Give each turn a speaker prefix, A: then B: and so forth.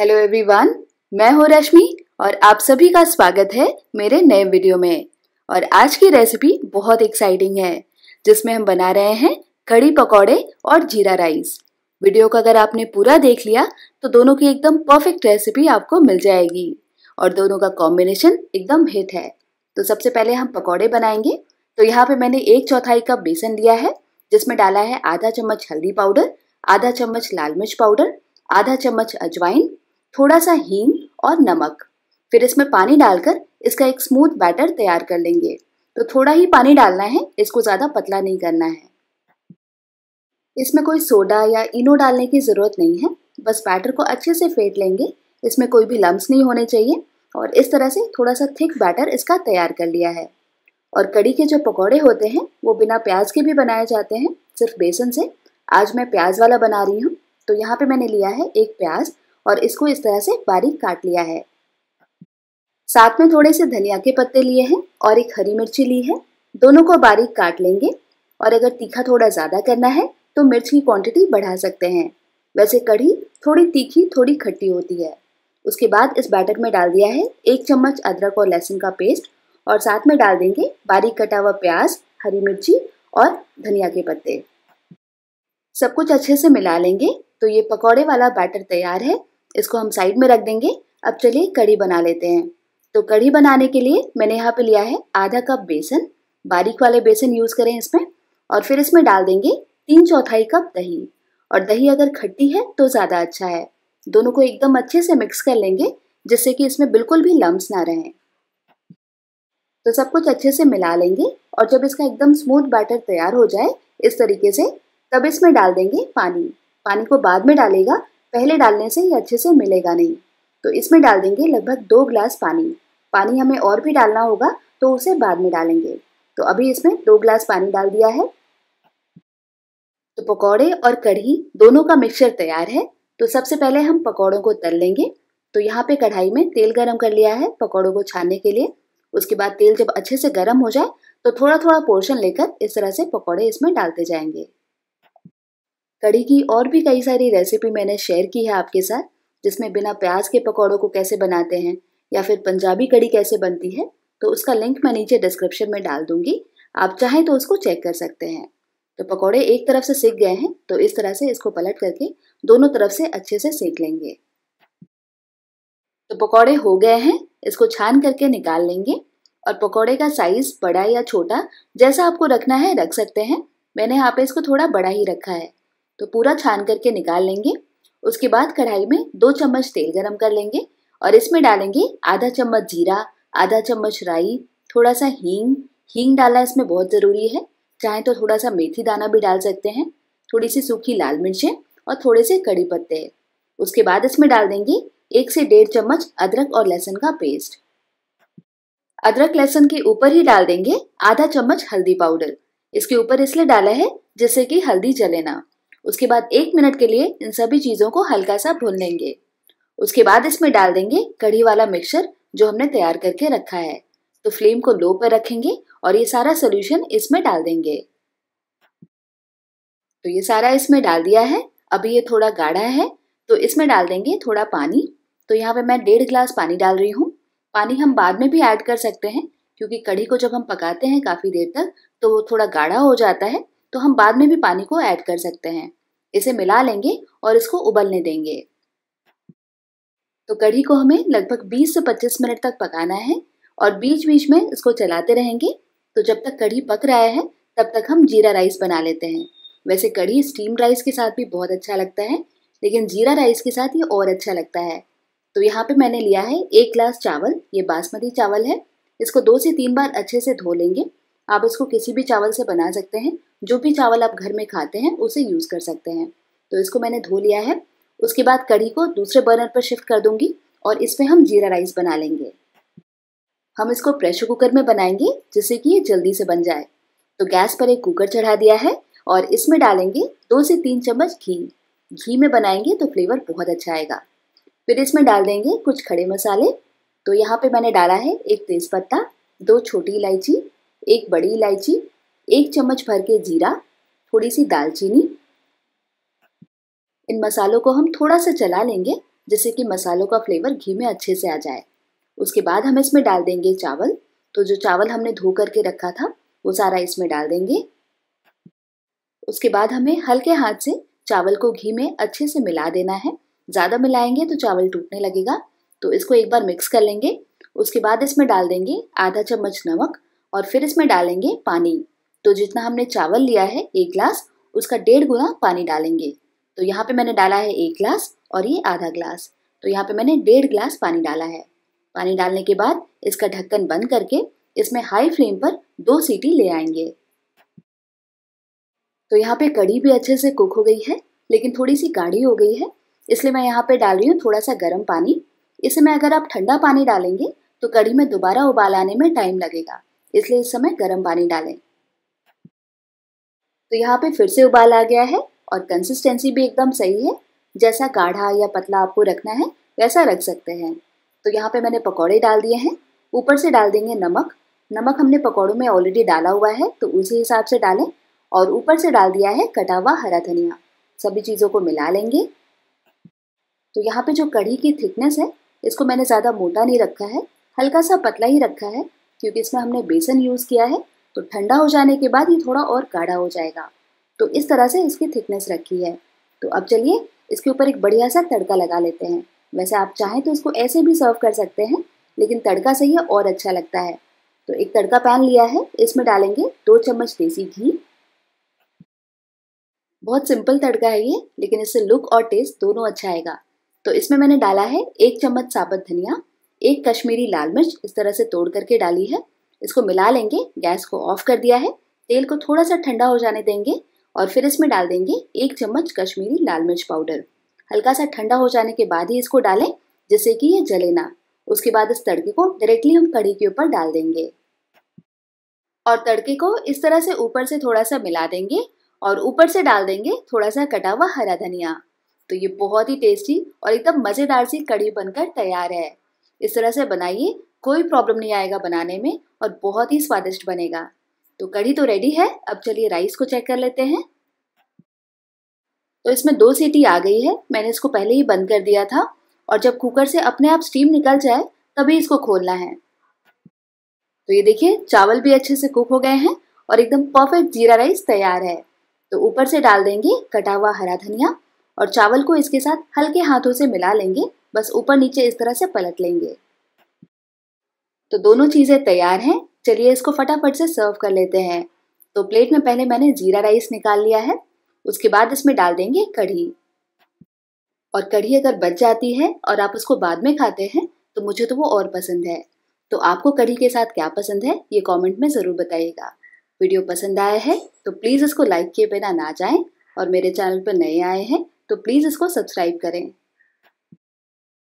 A: hello everyone मैं हूँ रश्मि और आप सभी का स्वागत है मेरे नए वीडियो में और आज की रेसिपी बहुत एक्साइटिंग है जिसमें हम बना रहे हैं कड़ी पकौड़े और जीरा राइस वीडियो का अगर आपने पूरा देख लिया तो दोनों की एकदम परफेक्ट रेसिपी आपको मिल जाएगी और दोनों का कॉम्बिनेशन एकदम हिट है तो सबसे पहले हम पकौड़े बनाएंगे तो यहाँ पे मैंने एक चौथाई कप बेसन लिया है जिसमें डाला है आधा चम्मच हल्दी पाउडर आधा चम्मच लाल मिर्च पाउडर आधा चम्मच अजवाइन थोड़ा सा हींग और नमक फिर इसमें पानी डालकर इसका एक स्मूथ बैटर तैयार कर लेंगे तो थोड़ा ही पानी डालना है इसको ज़्यादा पतला नहीं करना है इसमें कोई सोडा या इनो डालने की ज़रूरत नहीं है बस बैटर को अच्छे से फेंट लेंगे इसमें कोई भी लम्ब नहीं होने चाहिए और इस तरह से थोड़ा सा थिक बैटर इसका तैयार कर लिया है और कड़ी के जो पकौड़े होते हैं वो बिना प्याज के भी बनाए जाते हैं सिर्फ बेसन से आज मैं प्याज वाला बना रही हूँ तो यहाँ पे मैंने लिया है एक प्याज और इसको इस तरह से बारीक काट लिया है साथ में थोड़े से धनिया के पत्ते लिए हैं और एक हरी मिर्ची ली है दोनों को बारीक काट लेंगे और अगर तीखा थोड़ा ज़्यादा करना है तो मिर्च की क्वांटिटी बढ़ा सकते हैं वैसे कढ़ी थोड़ी तीखी थोड़ी खट्टी होती है उसके बाद इस बैटर में डाल दिया है एक चम्मच अदरक और लहसुन का पेस्ट और साथ में डाल देंगे बारीक कटा हुआ प्याज हरी मिर्ची और धनिया के पत्ते सब कुछ अच्छे से मिला लेंगे तो ये पकौड़े वाला बैटर तैयार है इसको हम साइड में रख देंगे अब चलिए कढ़ी बना लेते हैं तो कढ़ी बनाने के लिए मैंने यहाँ पे लिया है आधा कप बेसन बारीक वाले बेसन यूज़ करें इसमें और फिर इसमें डाल देंगे तीन चौथाई कप दही और दही अगर खट्टी है तो ज़्यादा अच्छा है दोनों को एकदम अच्छे से मिक्स कर लेंगे जिससे कि इसमें बिल्कुल भी लम्ब ना रहे तो सब कुछ अच्छे से मिला लेंगे और जब इसका एकदम स्मूथ बैटर तैयार हो जाए इस तरीके से तब इसमें डाल देंगे पानी पानी को बाद में डालेगा पहले डालने से ये अच्छे से मिलेगा नहीं तो इसमें डाल देंगे लगभग दो ग्लास पानी पानी हमें और भी डालना होगा तो उसे बाद में डालेंगे तो अभी इसमें दो ग्लास पानी डाल दिया है तो पकौड़े और कढ़ी दोनों का मिक्सचर तैयार है तो सबसे पहले हम पकौड़ों को तल लेंगे तो यहाँ पे कढ़ाई में तेल गरम कर लिया है पकौड़ों को छानने के लिए उसके बाद तेल जब अच्छे से गर्म हो जाए तो थोड़ा थोड़ा पोर्शन लेकर इस तरह से पकौड़े इसमें डालते जाएंगे कड़ी की और भी कई सारी रेसिपी मैंने शेयर की है आपके साथ जिसमें बिना प्याज के पकौड़ों को कैसे बनाते हैं या फिर पंजाबी कड़ी कैसे बनती है तो उसका लिंक मैं नीचे डिस्क्रिप्शन में डाल दूंगी आप चाहें तो उसको चेक कर सकते हैं तो पकौड़े एक तरफ से सीख गए हैं तो इस तरह से इसको पलट करके दोनों तरफ से अच्छे से सेक लेंगे तो पकौड़े हो गए हैं इसको छान करके निकाल लेंगे और पकौड़े का साइज बड़ा या छोटा जैसा आपको रखना है रख सकते हैं मैंने यहाँ पे इसको थोड़ा बड़ा ही रखा है तो पूरा छान करके निकाल लेंगे उसके बाद कढ़ाई में दो चम्मच तेल गरम कर लेंगे और इसमें डालेंगे आधा चम्मच जीरा आधा चम्मच राई थोड़ा सा हींग हींग डालना इसमें बहुत ज़रूरी है चाहे तो थोड़ा सा मेथी दाना भी डाल सकते हैं थोड़ी सी सूखी लाल मिर्चें और थोड़े से कड़ी पत्ते उसके बाद इसमें डाल देंगे एक से डेढ़ चम्मच अदरक और लहसुन का पेस्ट अदरक लहसुन के ऊपर ही डाल देंगे आधा चम्मच हल्दी पाउडर इसके ऊपर इसलिए डाला है जिससे कि हल्दी जले ना उसके बाद एक मिनट के लिए इन सभी चीज़ों को हल्का सा भून लेंगे उसके बाद इसमें डाल देंगे कढ़ी वाला मिक्सर जो हमने तैयार करके रखा है तो फ्लेम को लो पर रखेंगे और ये सारा सोल्यूशन इसमें डाल देंगे तो ये सारा इसमें डाल दिया है अभी ये थोड़ा गाढ़ा है तो इसमें डाल देंगे थोड़ा पानी तो यहाँ पे मैं डेढ़ ग्लास पानी डाल रही हूँ पानी हम बाद में भी ऐड कर सकते हैं क्योंकि कढ़ी को जब हम पकाते हैं काफ़ी देर तक तो वो थोड़ा गाढ़ा हो जाता है तो हम बाद में भी पानी को ऐड कर सकते हैं इसे मिला लेंगे और इसको उबलने देंगे तो कढ़ी को हमें लगभग 20 से 25 मिनट तक पकाना है और बीच बीच में इसको चलाते रहेंगे तो जब तक कढ़ी पक रहा है तब तक हम जीरा राइस बना लेते हैं वैसे कढ़ी स्टीम राइस के साथ भी बहुत अच्छा लगता है लेकिन जीरा राइस के साथ ये और अच्छा लगता है तो यहाँ पे मैंने लिया है एक ग्लास चावल ये बासमती चावल है इसको दो से तीन बार अच्छे से धो लेंगे आप इसको किसी भी चावल से बना सकते हैं जो भी चावल आप घर में खाते हैं उसे यूज़ कर सकते हैं तो इसको मैंने धो लिया है उसके बाद कढ़ी को दूसरे बर्नर पर शिफ्ट कर दूंगी और इसमें हम जीरा राइस बना लेंगे हम इसको प्रेशर कुकर में बनाएंगे जिससे कि ये जल्दी से बन जाए तो गैस पर एक कुकर चढ़ा दिया है और इसमें डालेंगे दो से तीन चम्मच घी घी में बनाएंगे तो फ्लेवर बहुत अच्छा आएगा फिर इसमें डाल देंगे कुछ खड़े मसाले तो यहाँ पे मैंने डाला है एक तेज़पत्ता दो छोटी इलायची एक बड़ी इलायची एक चम्मच भर के जीरा थोड़ी सी दालचीनी इन मसालों को हम थोड़ा सा चला लेंगे जिससे कि मसालों का फ्लेवर घी में अच्छे से आ जाए उसके बाद हम इसमें डाल देंगे चावल तो जो चावल हमने धो करके रखा था वो सारा इसमें डाल देंगे उसके बाद हमें हल्के हाथ से चावल को घी में अच्छे से मिला देना है ज़्यादा मिलाएंगे तो चावल टूटने लगेगा तो इसको एक बार मिक्स कर लेंगे उसके बाद इसमें डाल देंगे आधा चम्मच नमक और फिर इसमें डालेंगे पानी तो जितना हमने चावल लिया है एक ग्लास उसका डेढ़ गुना पानी डालेंगे तो यहाँ पे मैंने डाला है एक ग्लास और ये आधा ग्लास तो यहाँ पे मैंने डेढ़ ग्लास पानी डाला है पानी डालने के बाद इसका ढक्कन बंद करके इसमें हाई फ्लेम पर दो सीटी ले आएंगे तो यहाँ पे कड़ी भी अच्छे से कुक हो गई है लेकिन थोड़ी सी गाढ़ी हो गई है इसलिए मैं यहाँ पे डाल रही हूँ थोड़ा सा गर्म पानी इसमें अगर आप ठंडा पानी डालेंगे तो कड़ी में दोबारा उबाल आने में टाइम लगेगा इसलिए इस समय गर्म पानी डालें तो यहाँ पे फिर से उबाल आ गया है और कंसिस्टेंसी भी एकदम सही है जैसा गाढ़ा या पतला आपको रखना है वैसा रख सकते हैं तो यहाँ पे मैंने पकौड़े डाल दिए हैं ऊपर से डाल देंगे नमक नमक हमने पकौड़ों में ऑलरेडी डाला हुआ है तो उसी हिसाब से डालें और ऊपर से डाल दिया है कटा हुआ हरा धनिया सभी चीज़ों को मिला लेंगे तो यहाँ पे जो कढ़ी की थिकनेस है इसको मैंने ज़्यादा मोटा नहीं रखा है हल्का सा पतला ही रखा है क्योंकि इसमें हमने बेसन यूज़ किया है तो ठंडा हो जाने के बाद ये थोड़ा और गाढ़ा हो जाएगा तो इस तरह से इसकी थिकनेस रखी है तो अब चलिए इसके ऊपर एक बढ़िया सा तड़का लगा लेते हैं वैसे आप चाहें तो इसको ऐसे भी सर्व कर सकते हैं लेकिन तड़का सही है और अच्छा लगता है तो एक तड़का पैन लिया है इसमें डालेंगे दो चम्मच देसी घी बहुत सिंपल तड़का है ये लेकिन इससे लुक और टेस्ट दोनों अच्छा आएगा तो इसमें मैंने डाला है एक चम्मच साबुत धनिया एक कश्मीरी लाल मिर्च इस तरह से तोड़ करके डाली है इसको मिला लेंगे गैस को ऑफ कर दिया है तेल को थोड़ा सा ठंडा हो जाने देंगे और फिर इसमें डाल देंगे एक चम्मच कश्मीरी लाल मिर्च पाउडर हल्का सा ठंडा हो जाने के बाद ही इसको डालें जिससे कि ये जले ना उसके बाद इस तड़के को डायरेक्टली हम कढ़ी के ऊपर डाल देंगे और तड़के को इस तरह से ऊपर से थोड़ा सा मिला देंगे और ऊपर से डाल देंगे थोड़ा सा कटा हुआ हरा धनिया तो ये बहुत ही टेस्टी और एकदम मज़ेदार सी कढ़ी बनकर तैयार है इस तरह से बनाइए कोई प्रॉब्लम नहीं आएगा बनाने में और बहुत ही स्वादिष्ट बनेगा तो कढ़ी तो रेडी है अब चलिए राइस को चेक कर लेते हैं तो इसमें दो सीटी आ गई है मैंने इसको पहले ही बंद कर दिया था और जब कुकर से अपने आप स्टीम निकल जाए तभी इसको खोलना है तो ये देखिए चावल भी अच्छे से कुक हो गए हैं और एकदम परफेक्ट जीरा राइस तैयार है तो ऊपर से डाल देंगे कटा हुआ हरा धनिया और चावल को इसके साथ हल्के हाथों से मिला लेंगे बस ऊपर नीचे इस तरह से पलट लेंगे तो दोनों चीज़ें तैयार हैं चलिए इसको फटाफट से सर्व कर लेते हैं तो प्लेट में पहले मैंने जीरा राइस निकाल लिया है उसके बाद इसमें डाल देंगे कढ़ी और कढ़ी अगर बच जाती है और आप उसको बाद में खाते हैं तो मुझे तो वो और पसंद है तो आपको कढ़ी के साथ क्या पसंद है ये कमेंट में ज़रूर बताइएगा वीडियो पसंद आया है तो प्लीज़ इसको लाइक किए बिना ना जाएं और मेरे चैनल पर नए आए हैं तो प्लीज़ इसको सब्सक्राइब करें